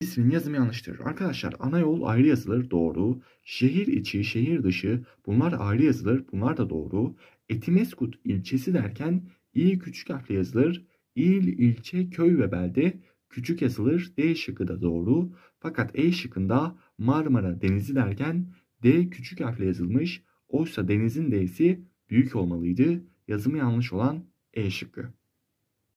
İsmin yazımı yanlıştır. Arkadaşlar ana yol ayrı yazılır doğru. Şehir içi, şehir dışı bunlar ayrı yazılır. Bunlar da doğru. Etimeskut ilçesi derken i küçük harfle yazılır. İl, ilçe, köy ve belde küçük yazılır. D şıkkı da doğru. Fakat E şıkkında Marmara Denizi derken D küçük harfle yazılmış. Oysa denizin D'si büyük olmalıydı. Yazımı yanlış olan E şıkkı.